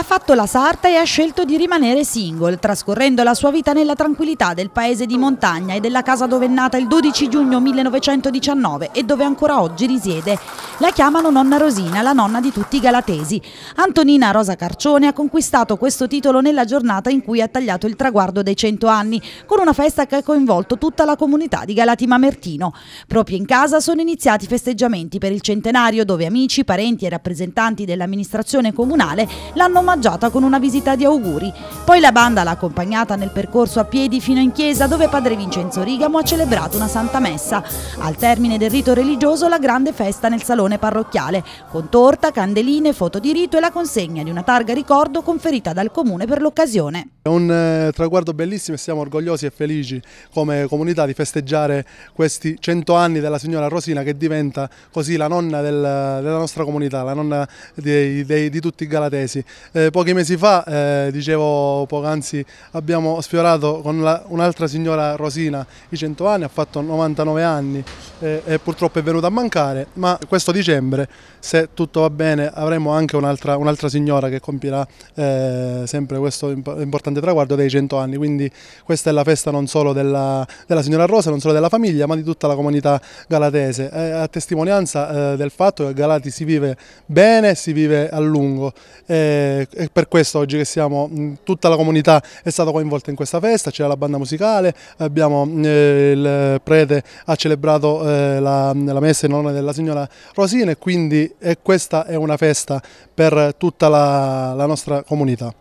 Ha fatto la sarta e ha scelto di rimanere single, trascorrendo la sua vita nella tranquillità del paese di montagna e della casa dove è nata il 12 giugno 1919 e dove ancora oggi risiede. La chiamano nonna Rosina, la nonna di tutti i galatesi. Antonina Rosa Carcione ha conquistato questo titolo nella giornata in cui ha tagliato il traguardo dei 100 anni, con una festa che ha coinvolto tutta la comunità di Galati Mamertino. Proprio in casa sono iniziati i festeggiamenti per il centenario dove amici, parenti e rappresentanti dell'amministrazione comunale l'hanno mandato omaggiata con una visita di auguri. Poi la banda l'ha accompagnata nel percorso a piedi fino in chiesa dove padre Vincenzo Rigamo ha celebrato una santa messa. Al termine del rito religioso la grande festa nel salone parrocchiale, con torta, candeline, foto di rito e la consegna di una targa ricordo conferita dal comune per l'occasione. È un eh, traguardo bellissimo e siamo orgogliosi e felici come comunità di festeggiare questi 100 anni della signora Rosina che diventa così la nonna del, della nostra comunità, la nonna di, dei, di tutti i galatesi. Eh, eh, pochi mesi fa, eh, dicevo poc'anzi, abbiamo sfiorato con un'altra signora Rosina i 100 anni, ha fatto 99 anni eh, e purtroppo è venuta a mancare, ma questo dicembre, se tutto va bene, avremo anche un'altra, un signora che compirà eh, sempre questo importante traguardo dei 100 anni, quindi questa è la festa non solo della, della signora Rosa, non solo della famiglia, ma di tutta la comunità galatese, eh, a testimonianza eh, del fatto che a Galati si vive bene, si vive a lungo è per questo oggi che siamo, tutta la comunità è stata coinvolta in questa festa, c'era la banda musicale, abbiamo, eh, il prete ha celebrato eh, la, la, messa in onore della signora Rosina e quindi eh, questa è una festa per tutta la, la nostra comunità.